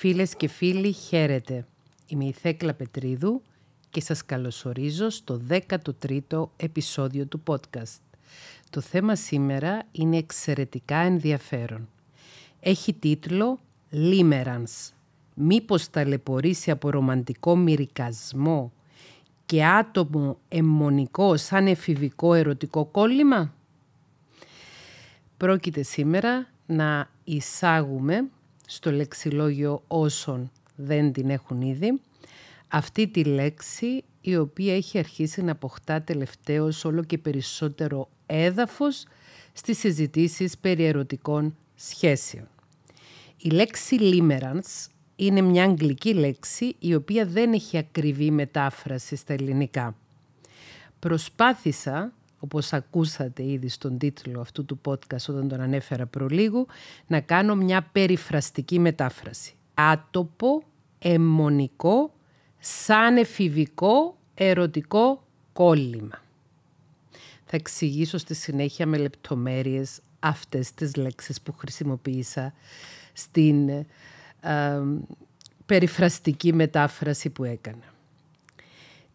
Φίλες και φίλοι, χαίρετε. Είμαι η Θέκλα Πετρίδου και σας καλωσορίζω στο 13ο επεισόδιο του podcast. Το θέμα σήμερα είναι εξαιρετικά ενδιαφέρον. Έχει τίτλο «Limerance». Μήπως ταλαιπωρήσει από ρομαντικό μυρικασμό και άτομο εμμονικό σαν εφηβικό ερωτικό κόλλημα. Πρόκειται σήμερα να εισάγουμε στο λεξιλόγιο όσων δεν την έχουν ήδη, αυτή τη λέξη η οποία έχει αρχίσει να αποκτά τελευταίως όλο και περισσότερο έδαφος στις συζητήσεις περί ερωτικών σχέσεων. Η λέξη «λίμερανς» είναι μια αγγλική λέξη η οποία δεν έχει ακριβή μετάφραση στα ελληνικά. Προσπάθησα όπως ακούσατε ήδη στον τίτλο αυτού του podcast όταν τον ανέφερα προλίγου, να κάνω μια περιφραστική μετάφραση. Άτοπο, αιμονικό, σαν εφηβικό, ερωτικό κόλλημα. Θα εξηγήσω στη συνέχεια με λεπτομέρειες αυτές τις λέξεις που χρησιμοποίησα στην περιφραστική μετάφραση που έκανα.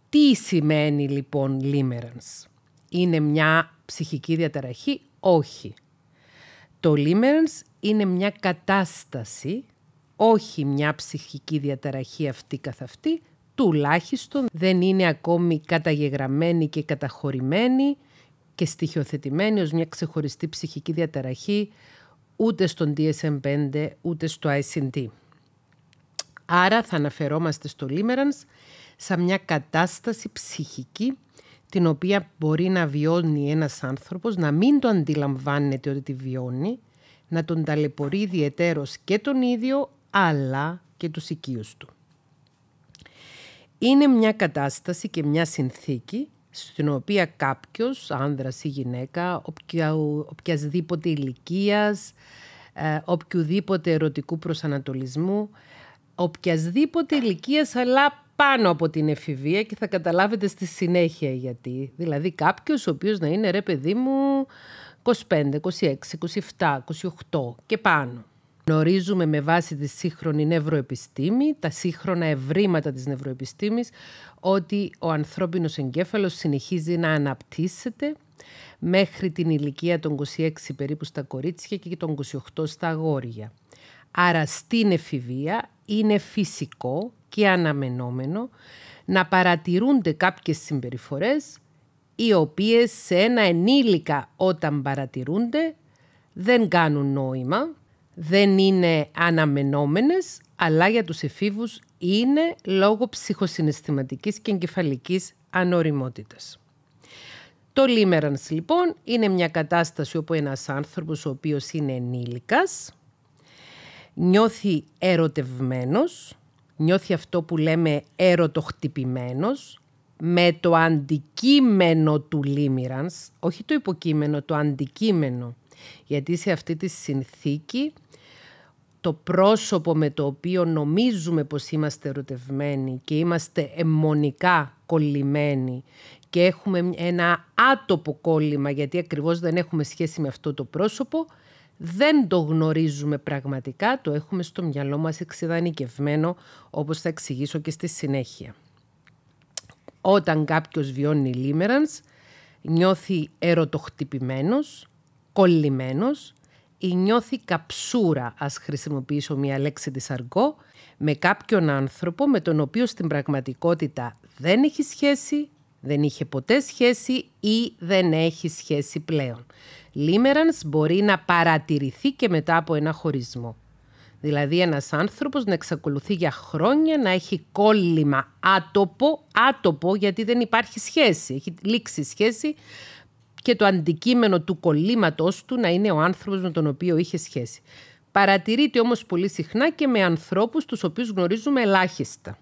Τι σημαίνει λοιπόν limerence? είναι μια ψυχική διαταραχή. Όχι. Το limerence είναι μια κατάσταση, όχι μια ψυχική διαταραχή αυτή καθ' αυτή, τουλάχιστον δεν είναι ακόμη καταγεγραμμένη και καταχωρημένη και στοιχειοθετημένη ως μια ξεχωριστή ψυχική διαταραχή ούτε στον DSM-5 ούτε στο ICD. Άρα θα αναφερόμαστε στο limerence σαν μια κατάσταση ψυχική την οποία μπορεί να βιώνει ένας άνθρωπος, να μην το αντιλαμβάνεται ότι τη βιώνει, να τον ταλαιπωρεί ιδιαιτέρως και τον ίδιο, αλλά και τους οικείους του. Είναι μια κατάσταση και μια συνθήκη στην οποία κάποιος, άνδρας ή γυναίκα, οποια, οποιασδήποτε ηλικίας, ε, οποιοδήποτε ερωτικού προσανατολισμού, οποιασδήποτε ηλικίας, αλλά πάνω από την εφηβεία και θα καταλάβετε στη συνέχεια γιατί. Δηλαδή κάποιος ο οποίος να είναι ρε παιδί μου 25, 26, 27, 28 και πάνω. Γνωρίζουμε με βάση τη σύγχρονη νευροεπιστήμη, τα σύγχρονα ευρήματα της νευροεπιστήμης, ότι ο ανθρώπινος εγκέφαλος συνεχίζει να αναπτύσσεται μέχρι την ηλικία των 26 περίπου στα κορίτσια και των 28 στα αγόρια. Άρα στην εφηβεία είναι φυσικό και αναμενόμενο να παρατηρούνται κάποιες συμπεριφορές οι οποίες σε ένα ενήλικα όταν παρατηρούνται δεν κάνουν νόημα, δεν είναι αναμενόμενες, αλλά για τους εφήβους είναι λόγω ψυχοσυναισθηματικής και εγκεφαλικής ανοριμότητας. Το λίμερανς λοιπόν είναι μια κατάσταση όπου ένας άνθρωπος ο οποίος είναι ενήλικας, νιώθει ερωτευμένος, νιώθει αυτό που λέμε έρωτο χτυπημένος, με το αντικείμενο του λίμιρανς, όχι το υποκείμενο, το αντικείμενο. Γιατί σε αυτή τη συνθήκη το πρόσωπο με το οποίο νομίζουμε πως είμαστε ερωτευμένοι και είμαστε αιμονικά κολλημένοι και έχουμε ένα άτοπο κόλλημα γιατί ακριβώς δεν έχουμε σχέση με αυτό το πρόσωπο, δεν το γνωρίζουμε πραγματικά, το έχουμε στο μυαλό μας εξειδανικευμένο, όπως θα εξηγήσω και στη συνέχεια. Όταν κάποιος βιώνει λίμερανς, νιώθει ερωτοχτυπημένος, κολλημένος ή νιώθει καψούρα, ας χρησιμοποιήσω μια λέξη της αργό, με κάποιον άνθρωπο με τον οποίο στην πραγματικότητα δεν έχει σχέση, δεν είχε ποτέ σχέση ή δεν έχει σχέση πλέον. Λίμερανς μπορεί να παρατηρηθεί και μετά από ένα χωρισμό. Δηλαδή ένας άνθρωπος να εξακολουθεί για χρόνια να έχει κόλλημα άτοπο, άτοπο γιατί δεν υπάρχει σχέση, έχει λήξει σχέση και το αντικείμενο του κολλήματος του να είναι ο άνθρωπος με τον οποίο είχε σχέση. Παρατηρείται όμως πολύ συχνά και με ανθρώπους τους οποίους γνωρίζουμε ελάχιστα.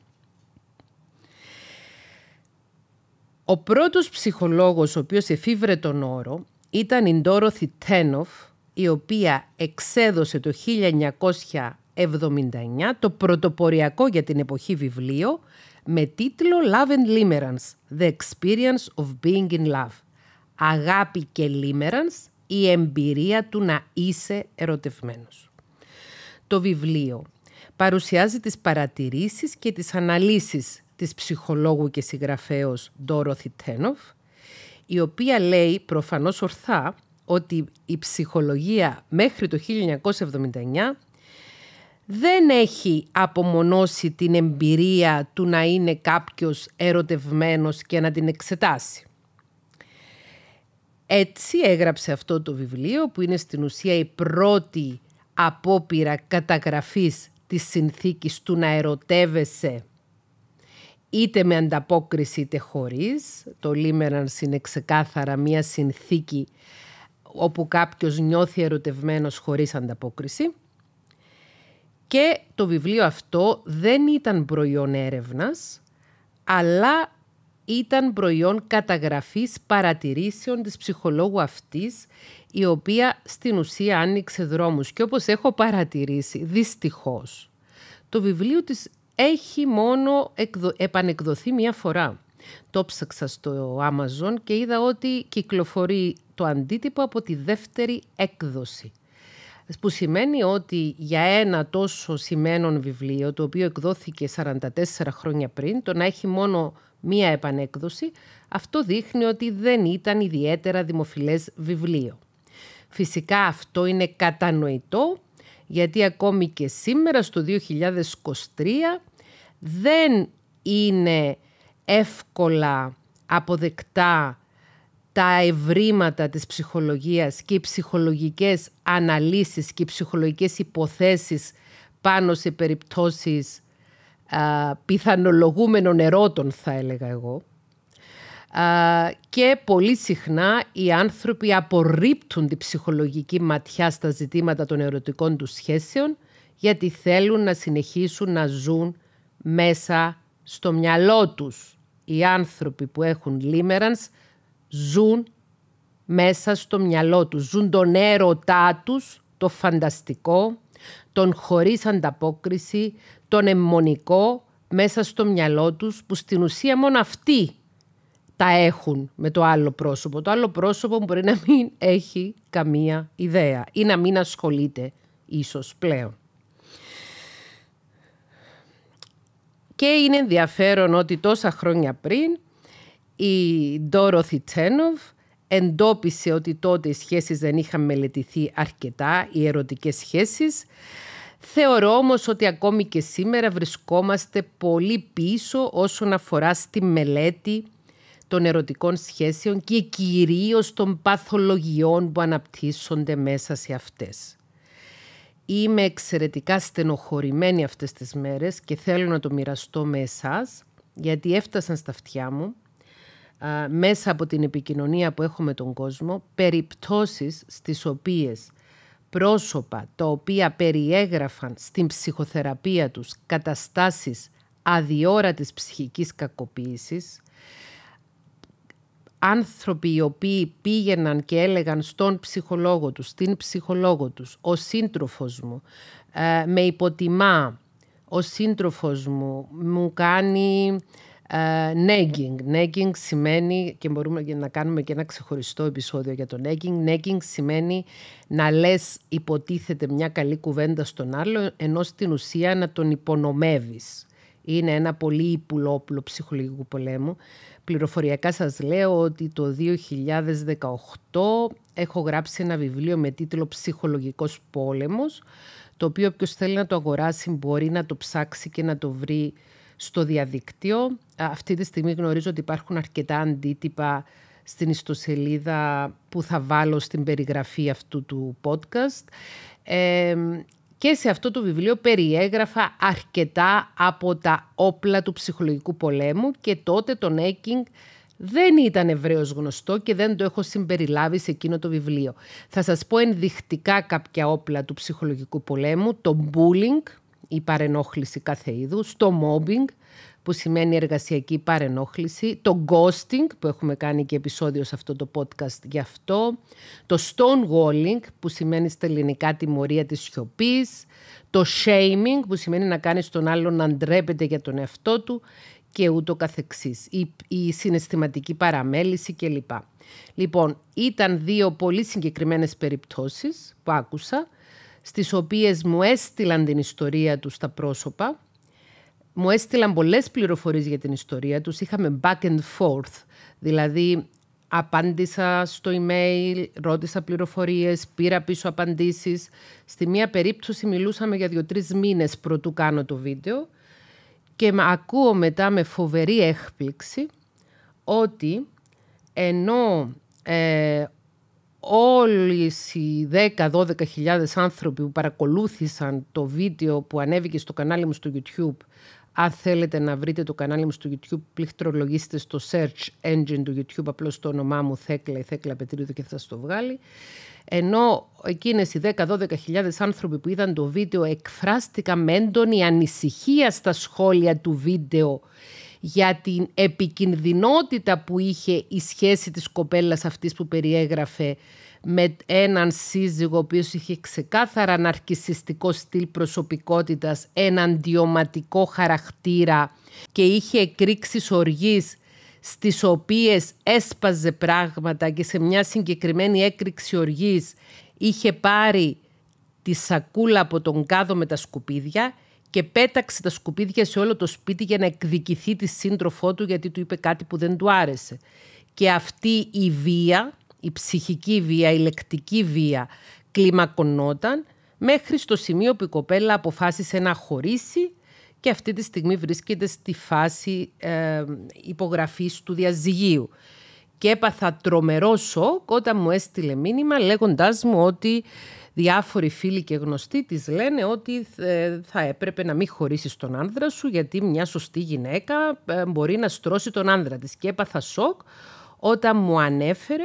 Ο πρώτος ψυχολόγος ο οποίος εφήβρε τον όρο ήταν η Ντόροθι Τένοφ, η οποία εξέδωσε το 1979 το πρωτοποριακό για την εποχή βιβλίο με τίτλο Love and Limerence, The Experience of Being in Love. Αγάπη και Limerence, η εμπειρία του να είσαι ερωτευμένος. Το βιβλίο παρουσιάζει τις παρατηρήσεις και τις αναλύσεις της ψυχολόγου και συγγραφέως Ντόροθι Τένοφ, η οποία λέει προφανώς ορθά ότι η ψυχολογία μέχρι το 1979 δεν έχει απομονώσει την εμπειρία του να είναι κάποιος ερωτευμένος και να την εξετάσει. Έτσι έγραψε αυτό το βιβλίο που είναι στην ουσία η πρώτη απόπειρα καταγραφής της συνθήκης του να ερωτεύεσαι είτε με ανταπόκριση είτε χωρίς. Το Limerance είναι ξεκάθαρα μια συνθήκη όπου κάποιος νιώθει ερωτευμένος χωρίς ανταπόκριση. Και το βιβλίο αυτό δεν ήταν προϊόν έρευνας, αλλά ήταν προϊόν καταγραφής παρατηρήσεων της ψυχολόγου αυτής, η οποία στην ουσία άνοιξε δρόμους. Και όπως έχω παρατηρήσει, δυστυχώς, το βιβλίο της έχει μόνο επανεκδοθεί μία φορά. Το ψάξα στο Amazon και είδα ότι κυκλοφορεί το αντίτυπο από τη δεύτερη έκδοση. Που σημαίνει ότι για ένα τόσο σημαίνον βιβλίο, το οποίο εκδόθηκε 44 χρόνια πριν, το να έχει μόνο μία επανέκδοση, αυτό δείχνει ότι δεν ήταν ιδιαίτερα δημοφιλές βιβλίο. Φυσικά αυτό είναι κατανοητό γιατί ακόμη και σήμερα στο 2023 δεν είναι εύκολα αποδεκτά τα ευρήματα της ψυχολογίας και οι ψυχολογικές αναλύσεις και οι ψυχολογικές υποθέσεις πάνω σε περιπτώσεις πιθανολογούμενων ερώτων θα έλεγα εγώ και πολύ συχνά οι άνθρωποι απορρίπτουν τη ψυχολογική ματιά στα ζητήματα των ερωτικών τους σχέσεων γιατί θέλουν να συνεχίσουν να ζουν μέσα στο μυαλό τους. Οι άνθρωποι που έχουν λίμερανς ζουν μέσα στο μυαλό τους, ζουν τον έρωτά τους, το φανταστικό, τον χωρίς ανταπόκριση, τον αιμονικό μέσα στο μυαλό τους που στην ουσία μόνο αυτοί τα έχουν με το άλλο πρόσωπο. Το άλλο πρόσωπο μπορεί να μην έχει καμία ιδέα ή να μην ασχολείται ίσως πλέον. Και είναι ενδιαφέρον ότι τόσα χρόνια πριν η Ντόροθι Τσένοβ εντόπισε ότι τότε οι σχέσεις δεν είχαν μελετηθεί αρκετά, οι ερωτικές σχέσεις. Θεωρώ όμως ότι ακόμη και σήμερα βρισκόμαστε πολύ πίσω όσον αφορά στη μελέτη των ερωτικών σχέσεων και κυρίως των παθολογιών που αναπτύσσονται μέσα σε αυτές. Είμαι εξαιρετικά στενοχωρημένη αυτές τις μέρες και θέλω να το μοιραστώ με εσάς, γιατί έφτασαν στα αυτιά μου, μέσα από την επικοινωνία που έχω με τον κόσμο, περιπτώσεις στις οποίες πρόσωπα τα οποία περιέγραφαν στην ψυχοθεραπεία τους καταστάσεις αδιόρατης ψυχικής κακοποίησης, άνθρωποι οι οποίοι πήγαιναν και έλεγαν στον ψυχολόγο τους, στην ψυχολόγο τους, ο σύντροφος μου ε, με υποτιμά, ο σύντροφος μου μου κάνει νέγκινγκ. Ε, nagging σημαίνει, και μπορούμε να κάνουμε και ένα ξεχωριστό επεισόδιο για το νέγκινγκ, νέγκινγκ σημαίνει να λες υποτίθεται μια καλή κουβέντα στον άλλο, ενώ στην ουσία να τον υπονομεύεις. Είναι ένα πολύ υπουλόπουλο ψυχολογικού πολέμου. Πληροφοριακά σας λέω ότι το 2018 έχω γράψει ένα βιβλίο με τίτλο «Ψυχολογικός πόλεμος», το οποίο όποιος θέλει να το αγοράσει μπορεί να το ψάξει και να το βρει στο διαδίκτυο. Αυτή τη στιγμή γνωρίζω ότι υπάρχουν αρκετά αντίτυπα στην ιστοσελίδα που θα βάλω στην περιγραφή αυτού του podcast και σε αυτό το βιβλίο περιέγραφα αρκετά από τα όπλα του ψυχολογικού πολέμου και τότε το Έκινγκ δεν ήταν ευρέως γνωστό και δεν το έχω συμπεριλάβει σε εκείνο το βιβλίο. Θα σας πω ενδεικτικά κάποια όπλα του ψυχολογικού πολέμου, το bullying, η παρενόχληση κάθε είδους, το mobbing, που σημαίνει εργασιακή παρενόχληση, το ghosting που έχουμε κάνει και επεισόδιο σε αυτό το podcast γι' αυτό, το stonewalling που σημαίνει στα ελληνικά τιμωρία της σιωπής, το shaming που σημαίνει να κάνεις τον άλλον να ντρέπεται για τον εαυτό του και ούτω καθεξής, η, η συναισθηματική παραμέληση κλπ. Λοιπόν, ήταν δύο πολύ συγκεκριμένες περιπτώσεις που άκουσα, στις οποίες μου έστειλαν την ιστορία τους στα πρόσωπα μου έστειλαν πολλές πληροφορίες για την ιστορία τους. Είχαμε back and forth, δηλαδή απάντησα στο email, ρώτησα πληροφορίες, πήρα πίσω απαντήσεις. Στη μία περίπτωση μιλούσαμε για δύο-τρεις μήνες πρωτού κάνω το βίντεο και ακούω μετά με φοβερή έκπληξη ότι ενώ ε, όλοι οι 10-12 χιλιάδες άνθρωποι που παρακολούθησαν το βίντεο που ανέβηκε στο κανάλι μου στο YouTube αν θέλετε να βρείτε το κανάλι μου στο YouTube, πληκτρολογήστε στο search engine του YouTube, απλώς το όνομά μου Θέκλα ή Θέκλα Πετρίδου και θα σας το βγάλει. Ενώ εκείνες οι 10-12 άνθρωποι που είδαν το βίντεο εκφράστηκαν με έντονη ανησυχία στα σχόλια του βίντεο για την επικινδυνότητα που είχε η σχέση της κοπέλας αυτής που περιέγραφε με έναν σύζυγο ο οποίος είχε ξεκάθαρα αναρκισιστικό στυλ προσωπικότητας, έναν διωματικό χαρακτήρα και είχε εκρήξεις οργής στις οποίες έσπαζε πράγματα και σε μια συγκεκριμένη έκρηξη οργής είχε πάρει τη σακούλα από τον κάδο με τα σκουπίδια και πέταξε τα σκουπίδια σε όλο το σπίτι για να εκδικηθεί τη σύντροφό του γιατί του είπε κάτι που δεν του άρεσε. Και αυτή η βία η ψυχική βία, η λεκτική βία κλιμακωνόταν μέχρι στο σημείο που η κοπέλα αποφάσισε να χωρίσει και αυτή τη στιγμή βρίσκεται στη φάση ε, υπογραφής του διαζυγίου. Και έπαθα τρομερό σοκ όταν μου έστειλε μήνυμα λέγοντάς μου ότι διάφοροι φίλοι και γνωστοί της λένε ότι ε, θα έπρεπε να μην χωρίσεις τον άνδρα σου γιατί μια σωστή γυναίκα ε, μπορεί να στρώσει τον άνδρα της. Και έπαθα σοκ όταν μου ανέφερε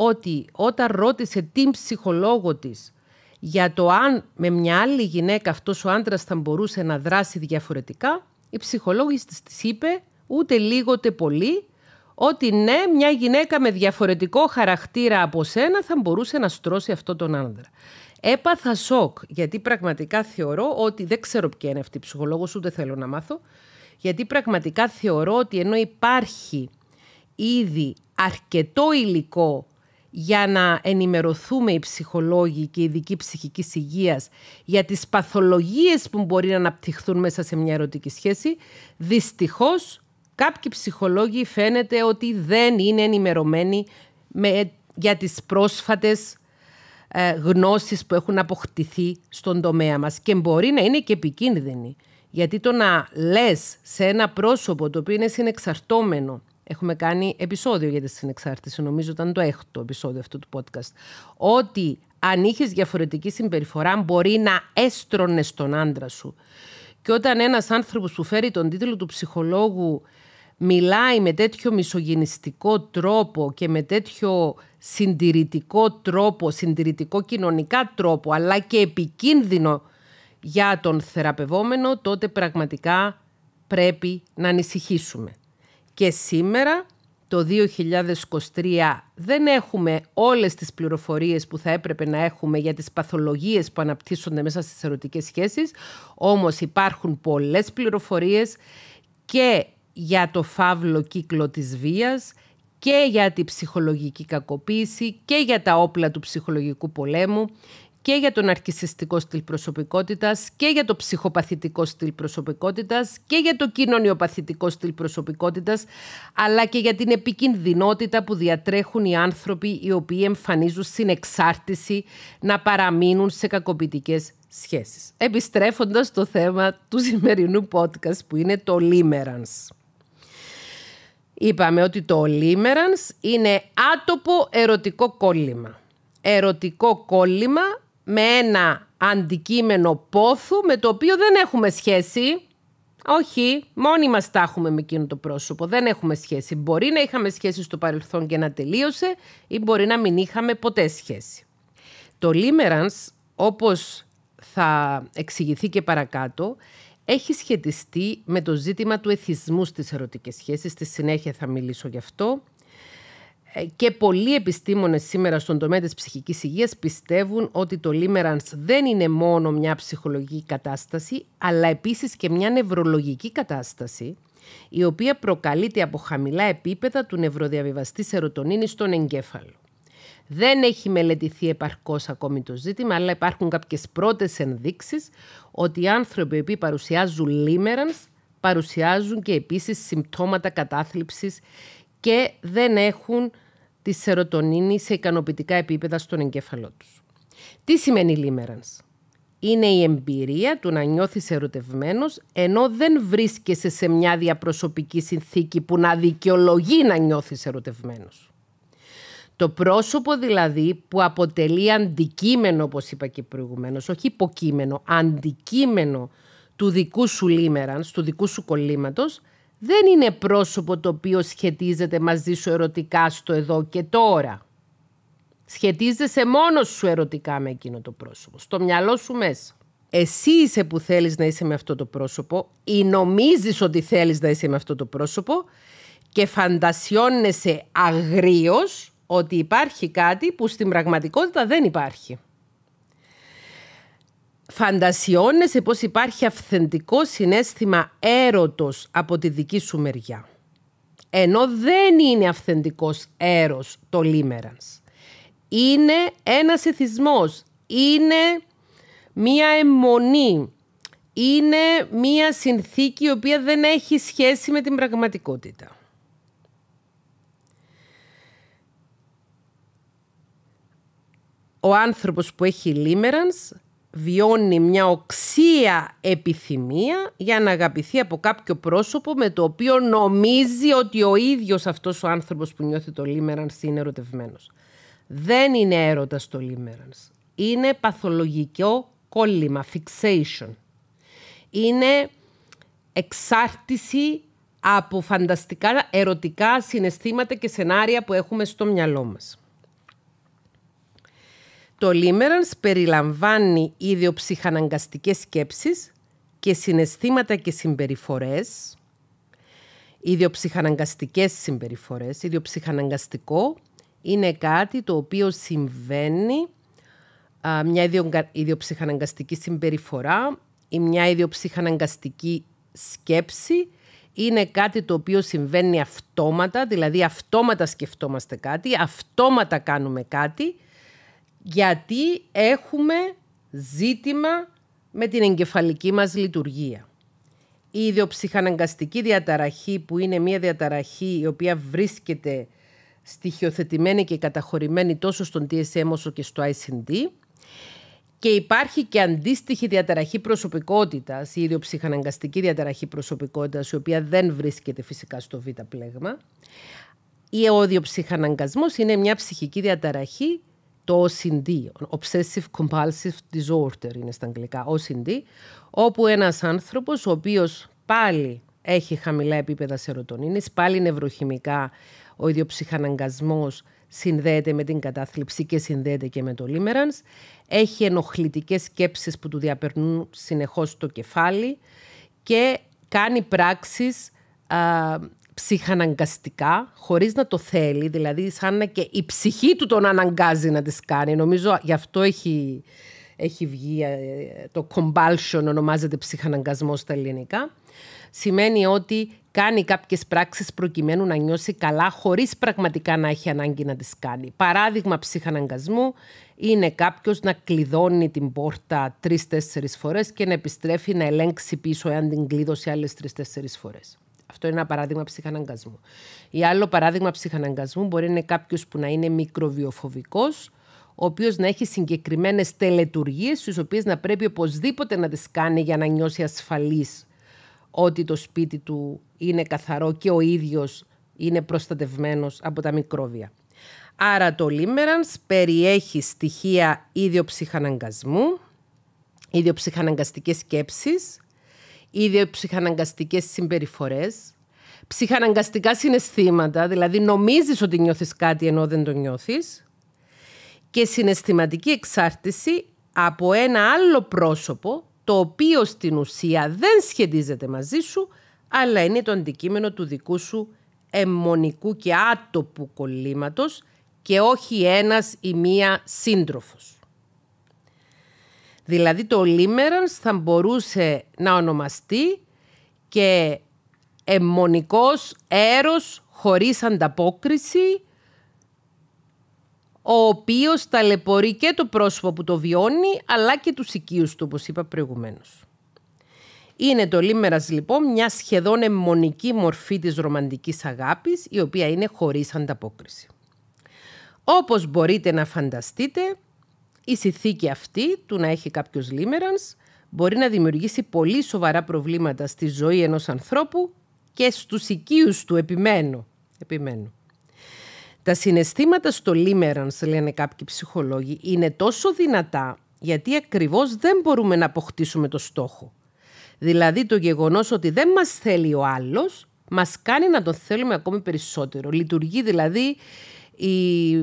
ότι όταν ρώτησε την ψυχολόγο της για το αν με μια άλλη γυναίκα αυτός ο άντρας θα μπορούσε να δράσει διαφορετικά, η ψυχολόγης της της είπε ούτε λίγο ούτε πολύ ότι ναι, μια γυναίκα με διαφορετικό χαρακτήρα από σένα θα μπορούσε να στρώσει αυτό τον άντρα. Έπαθα σοκ, γιατί πραγματικά θεωρώ ότι, δεν ξέρω ποια είναι αυτή η ψυχολόγος, ούτε θέλω να μάθω, γιατί πραγματικά θεωρώ ότι ενώ υπάρχει ήδη αρκετό υλικό για να ενημερωθούμε οι ψυχολόγοι και οι ειδικοί ψυχικής υγείας για τις παθολογίες που μπορεί να αναπτυχθούν μέσα σε μια ερωτική σχέση, δυστυχώς κάποιοι ψυχολόγοι φαίνεται ότι δεν είναι ενημερωμένοι με, για τις πρόσφατες ε, γνώσεις που έχουν αποκτηθεί στον τομέα μας και μπορεί να είναι και επικίνδυνοι. Γιατί το να λες σε ένα πρόσωπο το οποίο είναι συνεξαρτώμενο Έχουμε κάνει επεισόδιο για τη συνεξάρτηση, νομίζω ήταν το έκτο επεισόδιο αυτού του podcast. Ότι αν είχες διαφορετική συμπεριφορά, μπορεί να έστρωνες τον άντρα σου. Και όταν ένας άνθρωπος που φέρει τον τίτλο του ψυχολόγου μιλάει με τέτοιο μισογενιστικό τρόπο και με τέτοιο συντηρητικό τρόπο, συντηρητικό κοινωνικά τρόπο, αλλά και επικίνδυνο για τον θεραπευόμενο, τότε πραγματικά πρέπει να ανησυχήσουμε. Και σήμερα, το 2023, δεν έχουμε όλες τις πληροφορίες που θα έπρεπε να έχουμε για τις παθολογίες που αναπτύσσονται μέσα στις ερωτικές σχέσεις, όμως υπάρχουν πολλές πληροφορίες και για το φαύλο κύκλο της βίας και για τη ψυχολογική κακοποίηση και για τα όπλα του ψυχολογικού πολέμου και για τον αρκισιστικό στυλ προσωπικότητας και για το ψυχοπαθητικό στυλ προσωπικότητας και για το κοινωνιοπαθητικό στυλ προσωπικότητας αλλά και για την επικινδυνότητα που διατρέχουν οι άνθρωποι οι οποίοι εμφανίζουν συνεξάρτηση να παραμείνουν σε κακοποιητικές σχέσεις. Επιστρέφοντας στο θέμα του σημερινού podcast που είναι το Limerance. Είπαμε ότι το Limerance είναι άτοπο ερωτικό κόλλημα. Ερωτικό κόλλημα με ένα αντικείμενο πόθου με το οποίο δεν έχουμε σχέση. Όχι, μόνοι μας τα έχουμε με εκείνο το πρόσωπο, δεν έχουμε σχέση. Μπορεί να είχαμε σχέση στο παρελθόν και να τελείωσε ή μπορεί να μην είχαμε ποτέ σχέση. Το λίμερανς, όπως θα εξηγηθεί και παρακάτω, έχει σχετιστεί με το ζήτημα του εθισμού στις ερωτικές σχέσεις, στη συνέχεια θα μιλήσω γι' αυτό, ε, και πολλοί επιστήμονες σήμερα στον τομέα της ψυχικής υγείας πιστεύουν ότι το limerence δεν είναι μόνο μια ψυχολογική κατάσταση, αλλά επίσης και μια νευρολογική κατάσταση, η οποία προκαλείται από χαμηλά επίπεδα του νευροδιαβιβαστή σερωτονίνη στον εγκέφαλο. Δεν έχει μελετηθεί επαρκώς ακόμη το ζήτημα, αλλά υπάρχουν κάποιες πρώτες ενδείξεις ότι οι άνθρωποι που παρουσιάζουν limerence παρουσιάζουν και επίσης συμπτώματα κατάθλιψης και δεν έχουν τη σεροτονίνη σε ικανοποιητικά επίπεδα στον εγκέφαλό τους. Τι σημαίνει λίμερανς. Είναι η εμπειρία του να νιώθεις ερωτευμένος ενώ δεν βρίσκεσαι σε μια διαπροσωπική συνθήκη που να δικαιολογεί να νιώθεις ερωτευμένος. Το πρόσωπο δηλαδή που αποτελεί αντικείμενο, όπως είπα και προηγουμένως, όχι υποκείμενο, αντικείμενο του δικού σου λίμεραν, του δικού σου κολλήματος, δεν είναι πρόσωπο το οποίο σχετίζεται μαζί σου ερωτικά στο εδώ και τώρα. Σχετίζεσαι μόνος σου ερωτικά με εκείνο το πρόσωπο, στο μυαλό σου μέσα. Εσύ είσαι που θέλεις να είσαι με αυτό το πρόσωπο ή νομίζεις ότι θέλεις να είσαι με αυτό το πρόσωπο και φαντασιώνεσαι αγρίως ότι υπάρχει κάτι που στην πραγματικότητα δεν υπάρχει φαντασιώνεσαι πως υπάρχει αυθεντικό συνέστημα έρωτος από τη δική σου μεριά. Ενώ δεν είναι αυθεντικός έρος το λίμερανς. Είναι ένας εθισμός, είναι μία αιμονή, είναι μία συνθήκη η οποία δεν έχει σχέση με την πραγματικότητα. Ο άνθρωπος που έχει λίμερανς βιώνει μια οξία επιθυμία για να αγαπηθεί από κάποιο πρόσωπο με το οποίο νομίζει ότι ο ίδιος αυτός ο άνθρωπος που νιώθει το λίμερανς είναι ερωτευμένος. Δεν είναι έρωτας το λίμερανς. Είναι παθολογικό κόλλημα, fixation. Είναι εξάρτηση από φανταστικά ερωτικά συναισθήματα και σενάρια που έχουμε στο μυαλό μας. Το limerence περιλαμβάνει ιδιοψυχαναγκαστικές σκέψεις και συναισθήματα και συμπεριφορές, ιδιοψυχαναγκαστικές συμπεριφορές, ιδιοψυχαναγκαστικό είναι κάτι το οποίο συμβαίνει, μια ιδιοψυχαναγκαστική συμπεριφορά ή μια ιδιοψυχαναγκαστική σκέψη είναι κάτι το οποίο συμβαίνει αυτόματα, δηλαδή αυτόματα σκεφτόμαστε κάτι, αυτόματα κάνουμε κάτι γιατί έχουμε ζήτημα με την εγκεφαλική μας λειτουργία. Η ιδιοψυχαναγκαστική διαταραχή που είναι μια διαταραχή η οποία βρίσκεται στοιχειοθετημένη και καταχωρημένη τόσο στον TSM όσο και στο ICD και υπάρχει και αντίστοιχη διαταραχή προσωπικότητας, η ιδιοψυχαναγκαστική διαταραχή προσωπικότητας η οποία δεν βρίσκεται φυσικά στο β' πλέγμα. Ο ιδιοψυχαναγκασμός είναι μια ψυχική διαταραχή το OCD, Obsessive Compulsive Disorder είναι στα αγγλικά, OCD, όπου ένας άνθρωπος ο οποίος πάλι έχει χαμηλά επίπεδα σερωτονίνης, πάλι νευροχημικά ο ιδιοψυχαναγκασμός συνδέεται με την κατάθλιψη και συνδέεται και με το λίμερανς, έχει ενοχλητικές σκέψεις που του διαπερνούν συνεχώς το κεφάλι και κάνει πράξεις ψυχαναγκαστικά, χωρίς να το θέλει, δηλαδή σαν να και η ψυχή του τον αναγκάζει να τις κάνει. Νομίζω γι' αυτό έχει, έχει βγει ε, το compulsion, ονομάζεται ψυχαναγκασμός στα ελληνικά. Σημαίνει ότι κάνει κάποιες πράξεις προκειμένου να νιώσει καλά χωρίς πραγματικά να έχει ανάγκη να τις κάνει. Παράδειγμα ψυχαναγκασμού είναι κάποιος να κλειδώνει την πόρτα τρεις-τέσσερις φορές και να επιστρέφει να ελέγξει πίσω εάν την κλείδωσε άλλες τρει-τέσσερι φορές. Αυτό είναι ένα παράδειγμα ψυχαναγκασμού. Ή άλλο παράδειγμα ψυχαναγκασμού μπορεί να είναι κάποιος που να είναι μικροβιοφοβικός, ο οποίος να έχει συγκεκριμένες τελετουργίες, τι οποίες να πρέπει οπωσδήποτε να τις κάνει για να νιώσει ασφαλής ότι το σπίτι του είναι καθαρό και ο ίδιος είναι προστατευμένος από τα μικρόβια. Άρα το Λίμερανς περιέχει στοιχεία ίδιο ψυχαναγκασμού, ίδιο ψυχαναγκαστικές σκέψεις, ίδιο ψυχαναγκαστικές συμπεριφορές, ψυχαναγκαστικά συναισθήματα, δηλαδή νομίζεις ότι νιώθεις κάτι ενώ δεν το νιώθεις, και συναισθηματική εξάρτηση από ένα άλλο πρόσωπο, το οποίο στην ουσία δεν σχετίζεται μαζί σου, αλλά είναι το αντικείμενο του δικού σου αιμονικού και άτοπου κολλήματος και όχι ένας ή μία σύντροφος. Δηλαδή το Λίμερανς θα μπορούσε να ονομαστεί και εμμονικός έρος χωρίς ανταπόκριση ο οποίος ταλαιπωρεί και το πρόσωπο που το βιώνει αλλά και τους οικείους του όπως είπα προηγουμένως. Είναι το λίμερας λοιπόν μια σχεδόν εμμονική μορφή της ρομαντικής αγάπης η οποία είναι χωρίς ανταπόκριση. Όπως μπορείτε να φανταστείτε, η συνθήκη αυτή του να έχει κάποιος limerence μπορεί να δημιουργήσει πολύ σοβαρά προβλήματα στη ζωή ενός ανθρώπου και στους οικείους του επιμένω. Τα συναισθήματα στο limerence, λένε κάποιοι ψυχολόγοι, είναι τόσο δυνατά γιατί ακριβώς δεν μπορούμε να αποκτήσουμε το στόχο. Δηλαδή το γεγονός ότι δεν μας θέλει ο άλλος, μας κάνει να τον θέλουμε ακόμη περισσότερο. Λειτουργεί δηλαδή η,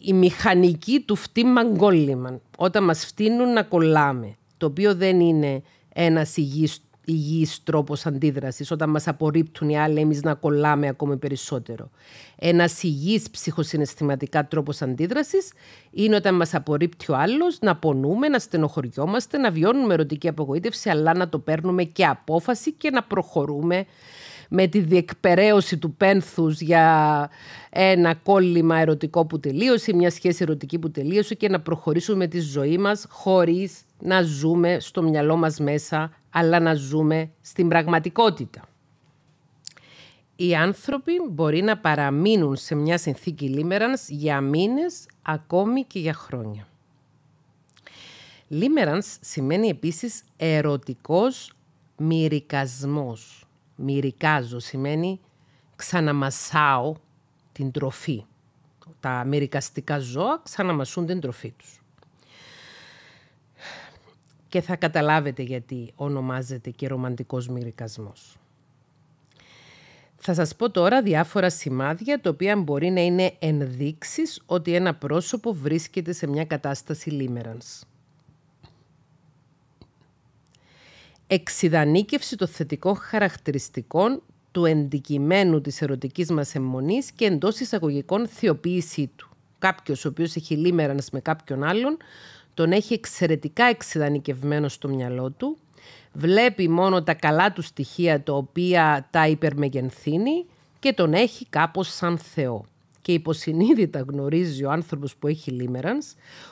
η μηχανική του φτύμα γκόλλημαν. Όταν μας φτύνουν να κολλάμε, το οποίο δεν είναι ένας υγιής, υγιής τρόπος αντίδρασης, όταν μας απορρίπτουν οι άλλοι εμείς να κολλάμε ακόμη περισσότερο. Ένας υγιής ψυχοσυναισθηματικά τρόπος αντίδρασης είναι όταν μας απορρίπτει ο άλλος να πονούμε, να στενοχωριόμαστε, να βιώνουμε ερωτική απογοήτευση, αλλά να το παίρνουμε και απόφαση και να προχωρούμε με τη διεκπεραίωση του πένθους για ένα κόλλημα ερωτικό που τελείωσε, μια σχέση ερωτική που τελείωσε και να προχωρήσουμε τη ζωή μας χωρίς να ζούμε στο μυαλό μας μέσα, αλλά να ζούμε στην πραγματικότητα. Οι άνθρωποι μπορεί να παραμείνουν σε μια συνθήκη λίμερανς για μήνες, ακόμη και για χρόνια. Λίμερανς σημαίνει επίσης ερωτικός μυρικασμός μυρικάζω σημαίνει ξαναμασάω την τροφή. Τα μυρικαστικά ζώα ξαναμασούν την τροφή τους. Και θα καταλάβετε γιατί ονομάζεται και ρομαντικός μυρικασμός. Θα σας πω τώρα διάφορα σημάδια, τα οποία μπορεί να είναι ενδείξεις ότι ένα πρόσωπο βρίσκεται σε μια κατάσταση λίμερανς. εξειδανίκευση των θετικών χαρακτηριστικών του εντικειμένου της ερωτικής μας και εντός εισαγωγικών θεοποίησή του. Κάποιος ο οποίος έχει λίμερανς με κάποιον άλλον, τον έχει εξαιρετικά εξειδανικευμένο στο μυαλό του, βλέπει μόνο τα καλά του στοιχεία τα οποία τα υπερμεγενθύνει και τον έχει κάπως σαν Θεό και υποσυνείδητα γνωρίζει ο άνθρωπος που έχει λίμερανς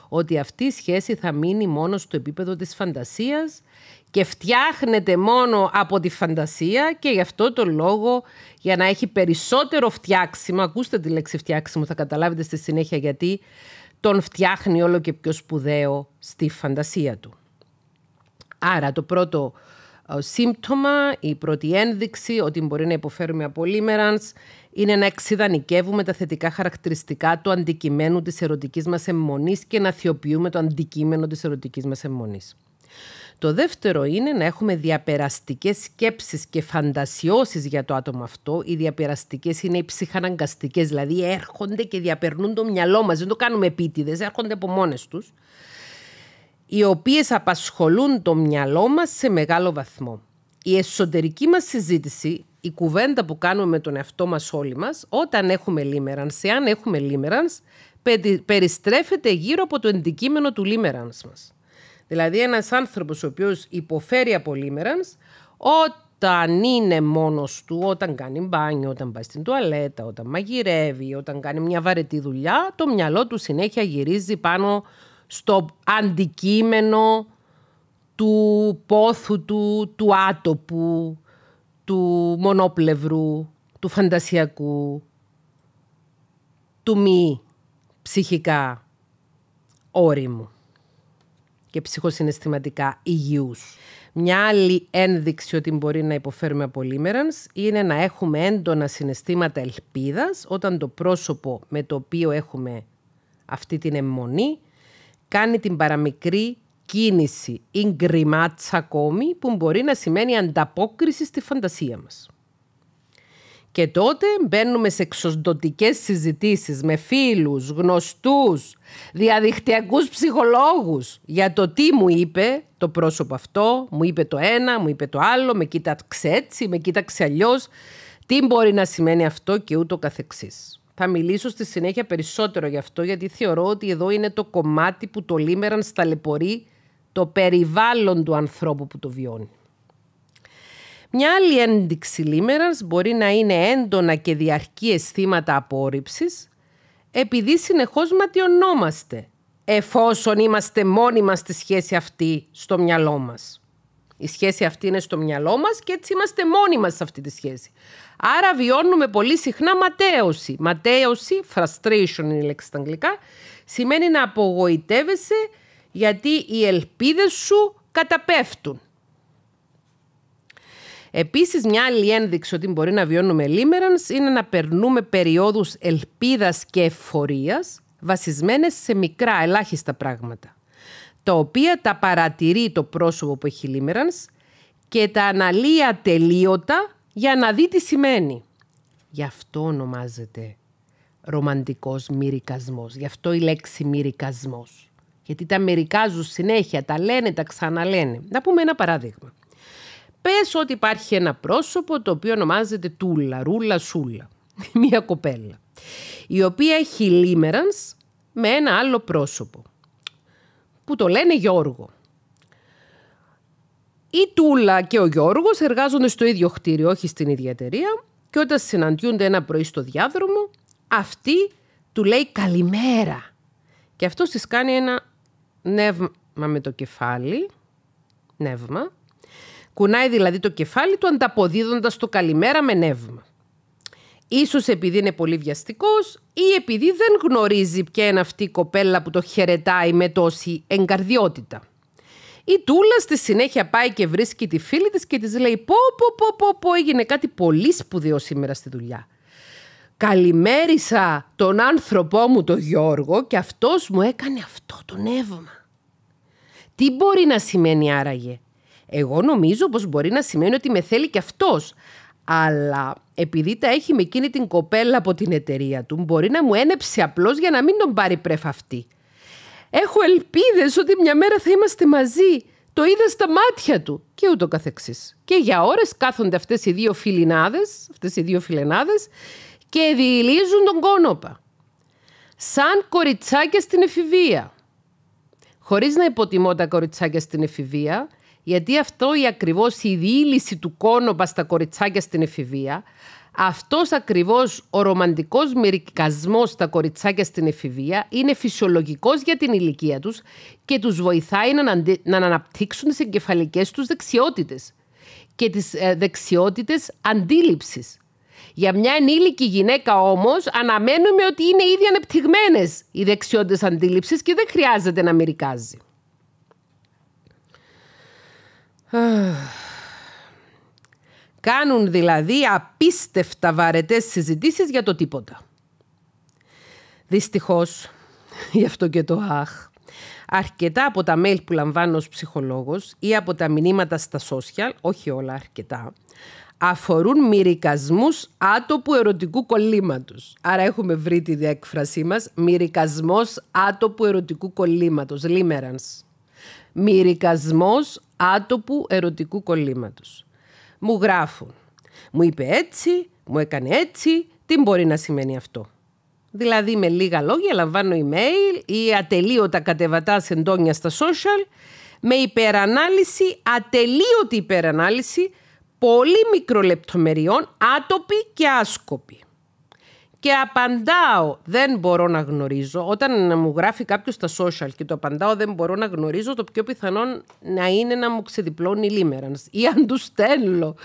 ότι αυτή η σχέση θα μείνει μόνο στο επίπεδο της φαντασίας και φτιάχνεται μόνο από τη φαντασία και γι' αυτό το λόγο για να έχει περισσότερο φτιάξιμο, ακούστε τη λέξη φτιάξιμο θα καταλάβετε στη συνέχεια γιατί, τον φτιάχνει όλο και πιο σπουδαίο στη φαντασία του. Άρα το πρώτο σύμπτωμα, η πρώτη ένδειξη ότι μπορεί να υποφέρουμε από λίμερανς είναι να εξειδανικεύουμε τα θετικά χαρακτηριστικά του αντικειμένου της ερωτικής μας εμμονής και να θειοποιούμε το αντικείμενο της ερωτικής μας εμμονής. Το δεύτερο είναι να έχουμε διαπεραστικές σκέψεις και φαντασιώσεις για το άτομο αυτό. Οι διαπεραστικές είναι οι ψυχαναγκαστικές, δηλαδή έρχονται και διαπερνούν το μυαλό μας. Δεν το κάνουμε επίτηδες, έρχονται από μόνες τους οι οποίες απασχολούν το μυαλό μας σε μεγάλο βαθμό. Η εσωτερική μας συζήτηση, η κουβέντα που κάνουμε με τον εαυτό μας όλοι μας, όταν έχουμε λίμερανς, εάν έχουμε λίμερανς, περιστρέφεται γύρω από το αντικείμενο του λίμερανς μας. Δηλαδή ένας άνθρωπος ο οποίος υποφέρει από λίμερανς, όταν είναι μόνος του, όταν κάνει μπάνιο, όταν πάει στην τουαλέτα, όταν μαγειρεύει, όταν κάνει μια βαρετή δουλειά, το μυαλό του συνέχεια γυρίζει πάνω στο αντικείμενο του πόθου του, του άτοπου, του μονοπλευρού, του φαντασιακού, του μη ψυχικά όριμου και ψυχοσυναισθηματικά υγιούς. Μια άλλη ένδειξη ότι μπορεί να υποφέρουμε από λίμερανς είναι να έχουμε έντονα συναισθήματα ελπίδας όταν το πρόσωπο με το οποίο έχουμε αυτή την αιμονή κάνει την παραμικρή κίνηση ή γκριμάτσα ακόμη που μπορεί να σημαίνει ανταπόκριση στη φαντασία μας. Και τότε μπαίνουμε σε εξοσδοτικές συζητήσεις με φίλους, γνωστούς, διαδικτυακούς ψυχολόγους για το τι μου είπε το πρόσωπο αυτό, μου είπε το ένα, μου είπε το άλλο, με κοίταξε έτσι, με κοίταξε αλλιώς, τι μπορεί να σημαίνει αυτό και ούτω καθεξής. Θα μιλήσω στη συνέχεια περισσότερο γι' αυτό, γιατί θεωρώ ότι εδώ είναι το κομμάτι που το λίμεραν σταλαιπωρεί το περιβάλλον του ανθρώπου που το βιώνει. Μια άλλη ένδειξη μπορεί να είναι έντονα και διαρκή αισθήματα απόρριψης, επειδή συνεχώς ματιωνόμαστε, εφόσον είμαστε μόνοι μας στη σχέση αυτή στο μυαλό μας. Η σχέση αυτή είναι στο μυαλό μας και έτσι είμαστε μόνοι μας σε αυτή τη σχέση. Άρα βιώνουμε πολύ συχνά ματέωση. Ματέωση, frustration είναι η λέξη στα αγγλικά, σημαίνει να απογοητεύεσαι γιατί οι ελπίδες σου καταπέφτουν. Επίσης, μια άλλη ένδειξη ότι μπορεί να βιώνουμε λίμερανς είναι να περνούμε περιόδους ελπίδας και εφορίας βασισμένες σε μικρά, ελάχιστα πράγματα, τα οποία τα παρατηρεί το πρόσωπο που έχει λίμερανς και τα αναλύει ατελείωτα για να δει τι σημαίνει. Γι' αυτό ονομάζεται ρομαντικός μυρικασμός. Γι' αυτό η λέξη μυρικασμός. Γιατί τα μυρικάζουν συνέχεια, τα λένε, τα ξαναλένε. Να πούμε ένα παράδειγμα. Πες ότι υπάρχει ένα πρόσωπο το οποίο ονομάζεται Τούλα, Ρούλα Σούλα. Μία κοπέλα. Η οποία έχει λίμερανς με ένα άλλο πρόσωπο. Που το λένε Γιώργο. Η Τούλα και ο Γιώργος εργάζονται στο ίδιο χτίριο, όχι στην ίδια εταιρεία. Και όταν συναντιούνται ένα πρωί στο διάδρομο, αυτή του λέει καλημέρα. Και αυτός της κάνει ένα νεύμα με το κεφάλι. Νεύμα. Κουνάει δηλαδή το κεφάλι του ανταποδίδοντας το καλημέρα με νεύμα. Ίσως επειδή είναι πολύ βιαστικός ή επειδή δεν γνωρίζει ποια είναι αυτή η κοπέλα που το χαιρετάει με τόση εγκαρδιότητα. Η Τούλα στη συνέχεια πάει και βρίσκει τη φίλη της και της λέει «Πω, πω, πω, πω, πω, έγινε κάτι πολύ σπουδαίο σήμερα στη δουλειά». Καλημέρισα τον άνθρωπό μου τον Γιώργο και αυτός μου έκανε αυτό το νεύμα. Τι μπορεί να σημαίνει άραγε. Εγώ νομίζω πως μπορεί να σημαίνει ότι με θέλει και αυτός. Αλλά επειδή τα έχει με εκείνη την κοπέλα από την εταιρεία του, μπορεί να μου ένεψε απλώς για να μην τον πάρει πρέφα αυτή. Έχω ελπίδες ότι μια μέρα θα είμαστε μαζί. Το είδα στα μάτια του και ούτω καθεξής. Και για ώρες κάθονται αυτές οι δύο φιλινάδες, αυτές οι δύο φιλενάδες και διηλίζουν τον κόνοπα. Σαν κοριτσάκια στην εφηβεία. Χωρίς να υποτιμώ τα κοριτσάκια στην εφηβεία, γιατί αυτό η ακριβώς η διήλυση του κόνοπα στα κοριτσάκια στην εφηβεία αυτός ακριβώς ο ρομαντικός μυρικασμός στα κοριτσάκια στην εφηβεία είναι φυσιολογικός για την ηλικία τους και τους βοηθάει να αναπτύξουν τις εγκεφαλικές τους δεξιότητες και τις ε, δεξιότητες αντίληψης. Για μια ενήλικη γυναίκα όμως, αναμένουμε ότι είναι ήδη ανεπτυγμένες οι δεξιότητες αντίληψης και δεν χρειάζεται να μερικάζει. Κάνουν δηλαδή απίστευτα βαρετές συζητήσεις για το τίποτα. Δυστυχώς, γι' αυτό και το αχ, αρκετά από τα mail που λαμβάνω ως ψυχολόγος ή από τα μηνύματα στα social, όχι όλα αρκετά, αφορούν μυρικασμούς άτοπου ερωτικού κολλήματος. Άρα έχουμε βρει τη διέκφρασή μας μυρικασμός άτοπου ερωτικού κολλήματος, Λίμερανς. Μυρικασμός άτοπου ερωτικού κολλήματος μου γράφουν. Μου είπε έτσι, μου έκανε έτσι, τι μπορεί να σημαίνει αυτό. Δηλαδή με λίγα λόγια λαμβάνω email ή ατελείωτα κατεβατά εντόνια στα social με υπερανάλυση, ατελείωτη υπερανάλυση πολύ μικρολεπτομεριών, άτοπη και άσκοπη. Και απαντάω, δεν μπορώ να γνωρίζω. Όταν μου γράφει κάποιος στα social και το απαντάω, δεν μπορώ να γνωρίζω, το πιο πιθανό να είναι να μου ξεδιπλώνει η Λίμεραν. Ή αν του στέλνω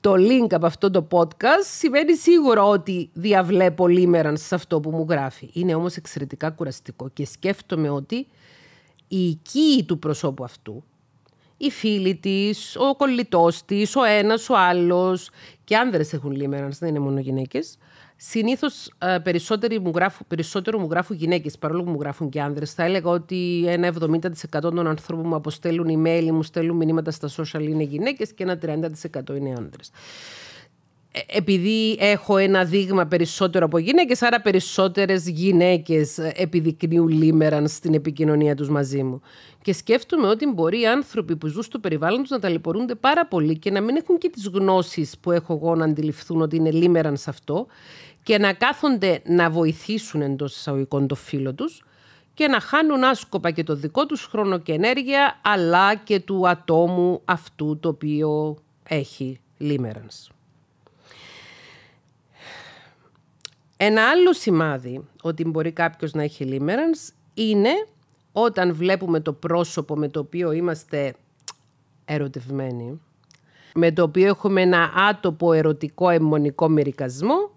το link από αυτό το podcast, σημαίνει σίγουρα ότι διαβλέπω Λίμεραν σε αυτό που μου γράφει. Είναι όμως εξαιρετικά κουραστικό και σκέφτομαι ότι η οικοί του προσώπου αυτού, η φίλη της, ο κολλητός της, ο ένας, ο άλλος, και άνδρες έχουν λίμερανς, δεν είναι μόνο γυναίκες. Συνήθως ε, περισσότερο μου γράφουν, γυναίκες παρόλο που μου γράφουν και άνδρες. Θα έλεγα ότι ένα 70% των ανθρώπων που αποστέλουν email ή μου στέλνουν μηνύματα στα social είναι γυναίκες και ένα 30% είναι άνδρες. Ε, επειδή έχω ένα δείγμα περισσότερο από γυναίκες, άρα περισσότερες γυναίκες ε, επιδεικνύουν λίμεραν στην επικοινωνία τους μαζί μου. Και σκέφτομαι ότι μπορεί οι άνθρωποι που ζουν στο περιβάλλον τους να ταλαιπωρούνται πάρα πολύ και να μην έχουν και τις γνώσεις που έχω εγώ να αντιληφθούν ότι είναι λίμεραν σε αυτό και να κάθονται να βοηθήσουν εντός εισαγωγικών το φίλο τους και να χάνουν άσκοπα και το δικό τους χρόνο και ενέργεια αλλά και του ατόμου αυτού το οποίο έχει λίμεραν. Ένα άλλο σημάδι ότι μπορεί κάποιος να έχει limerence είναι όταν βλέπουμε το πρόσωπο με το οποίο είμαστε ερωτευμένοι, με το οποίο έχουμε ένα άτοπο ερωτικό αιμονικό μερικασμό,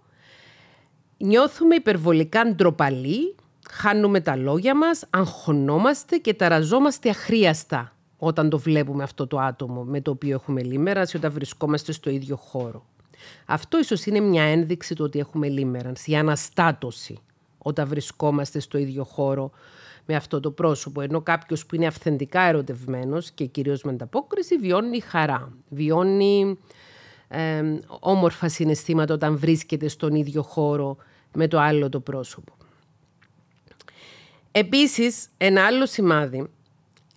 νιώθουμε υπερβολικά ντροπαλοί, χάνουμε τα λόγια μας, αγχωνόμαστε και ταραζόμαστε αχρίαστα όταν το βλέπουμε αυτό το άτομο με το οποίο έχουμε λίμερα όταν βρισκόμαστε στο ίδιο χώρο. Αυτό ίσως είναι μια ένδειξη του ότι έχουμε λίμερανς, η αναστάτωση όταν βρισκόμαστε στο ίδιο χώρο με αυτό το πρόσωπο. Ενώ κάποιος που είναι αυθεντικά ερωτευμένος και κυρίως με ανταπόκριση βιώνει χαρά, βιώνει όμορφα συναισθήματα όταν βρίσκεται στον ίδιο χώρο με το άλλο το πρόσωπο. Επίσης, ένα άλλο σημάδι,